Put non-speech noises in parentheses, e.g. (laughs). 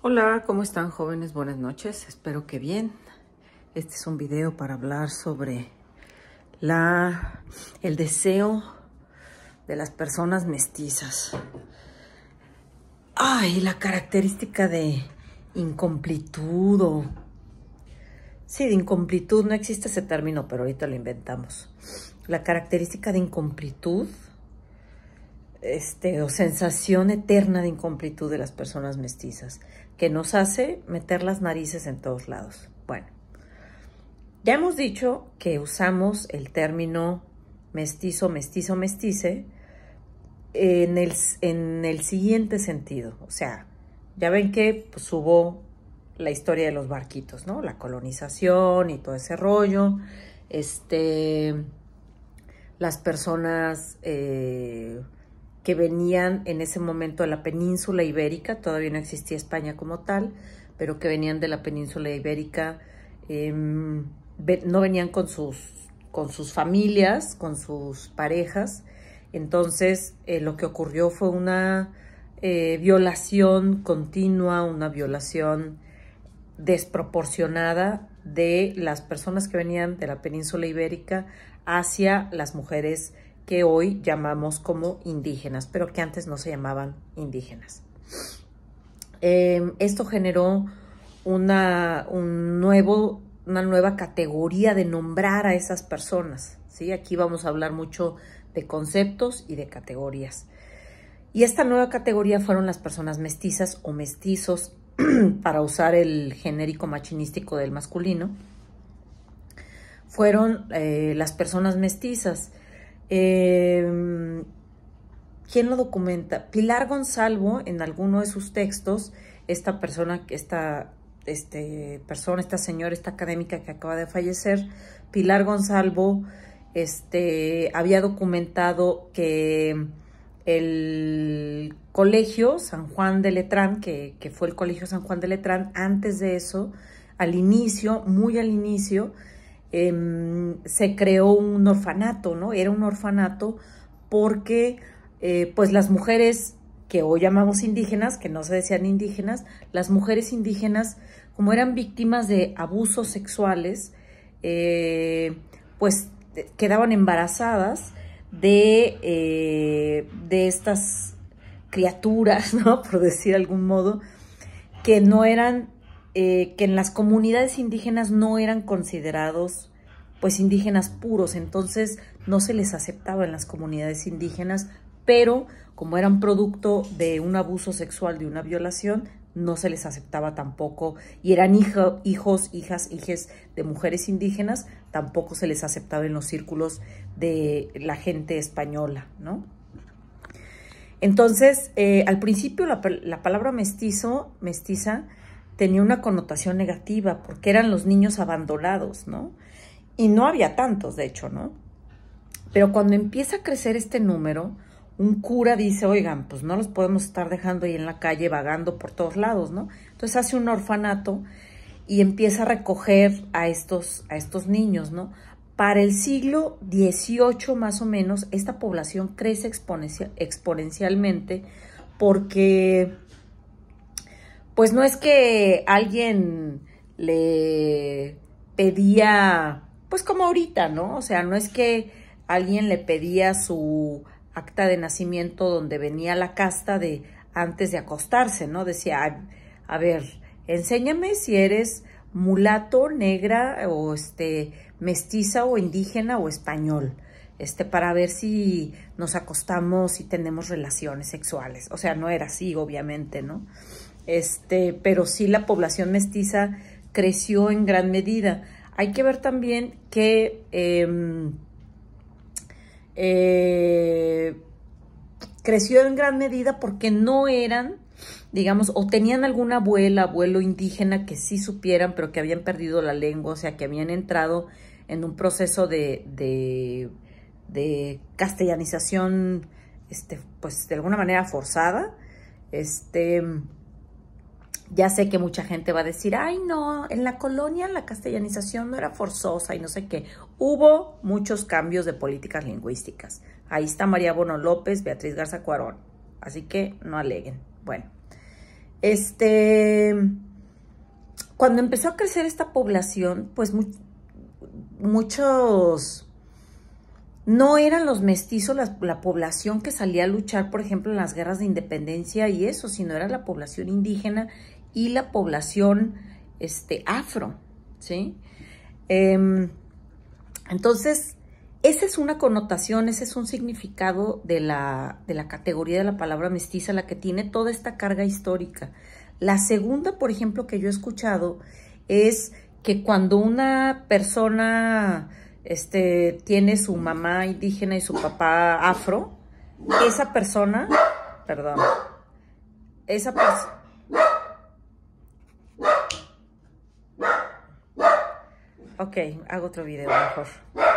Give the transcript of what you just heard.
Hola, ¿cómo están jóvenes? Buenas noches, espero que bien. Este es un video para hablar sobre el deseo de las personas mestizas. Ay, la característica de incomplitud Sí, de incomplitud, no existe ese término, pero ahorita lo inventamos. La característica de incomplitud este, o sensación eterna de incompletud de las personas mestizas, que nos hace meter las narices en todos lados. Bueno, ya hemos dicho que usamos el término mestizo, mestizo, mestice en el, en el siguiente sentido. O sea, ya ven que subo pues, la historia de los barquitos, ¿no? La colonización y todo ese rollo. Este, las personas... Eh, que venían en ese momento a la península ibérica, todavía no existía España como tal, pero que venían de la península ibérica, em, no venían con sus, con sus familias, con sus parejas. Entonces, eh, lo que ocurrió fue una eh, violación continua, una violación desproporcionada de las personas que venían de la península ibérica hacia las mujeres que hoy llamamos como indígenas, pero que antes no se llamaban indígenas. Em, esto generó una, un nuevo, una nueva categoría de nombrar a esas personas. ¿sí? Aquí vamos a hablar mucho de conceptos y de categorías. Y esta nueva categoría fueron las personas mestizas o mestizos, (clears throat) para usar el genérico machinístico del masculino. Fueron eh, las personas mestizas Em, ¿Quién lo documenta? Pilar Gonzalvo, en alguno de sus textos, esta persona, esta este persona, esta señora, esta académica que acaba de fallecer, Pilar Gonzalvo, este, había documentado que el colegio San Juan de Letrán, que, que fue el colegio San Juan de Letrán, antes de eso, al inicio, muy al inicio, Em, se creó un orfanato, ¿no? Era un orfanato porque eh, pues las mujeres que hoy llamamos indígenas, que no se decían indígenas, las mujeres indígenas, como eran víctimas de abusos sexuales, eh, pues eh, quedaban embarazadas de, de estas criaturas, (laughs) ¿no? Por decir algún modo, que no eran eh, que en las comunidades indígenas no eran considerados pues indígenas puros, entonces no se les aceptaba en las comunidades indígenas, pero como eran producto de un abuso sexual, de una violación, no se les aceptaba tampoco, y eran hijos, hijas, hijes de mujeres indígenas, tampoco se les aceptaba en los círculos de la gente española, ¿no? Entonces, eh, al principio la palabra mestizo, mestiza, tenía una connotación negativa porque eran los niños abandonados, ¿no? Y no había tantos, de hecho, ¿no? Pero cuando empieza a crecer este número, un cura dice, oigan, pues no los podemos estar dejando ahí en la calle vagando por todos lados, ¿no? Entonces hace un orfanato y empieza a recoger a estos, a estos niños, ¿no? Para el siglo XVIII más o menos, esta población crece exponencialmente porque pues no es que alguien le pedía, pues como ahorita, ¿no? O sea, no es que alguien le pedía su acta de nacimiento donde venía la casta de antes de acostarse, ¿no? Decía, a ver, enséñame si eres mulato, negra o este mestiza o indígena o español, este para ver si nos acostamos y tenemos relaciones sexuales. O sea, no era así, obviamente, ¿no? este, pero sí la población mestiza creció en gran medida. Hay que ver también que em, eh, creció en gran medida porque no eran, digamos, o tenían alguna abuela, abuelo indígena que sí supieran, pero que habían perdido la lengua, o sea, que habían entrado en un proceso de, castellanización, este, pues de alguna manera forzada. Este, ya sé que mucha gente va a decir, ay no, en la colonia la castellanización no era forzosa y no sé qué. Hubo muchos cambios de políticas lingüísticas. Ahí está María Bono López, Beatriz Garza Cuarón. Así que no aleguen. Bueno, este, cuando empezó a crecer esta población, pues muchos, no eran los mestizos la, la, población que salía a luchar, por ejemplo, en las guerras de independencia y eso, sino era la población indígena y la población este, afro, ¿sí? Em, entonces, esa es una connotación, ese es un significado de la, de la categoría de la palabra mestiza, la que tiene toda esta carga histórica. La segunda, por ejemplo, que yo he escuchado es que cuando una persona este, tiene su mamá indígena y su papá afro, esa persona, perdón, esa persona, Ok, hago otro video mejor.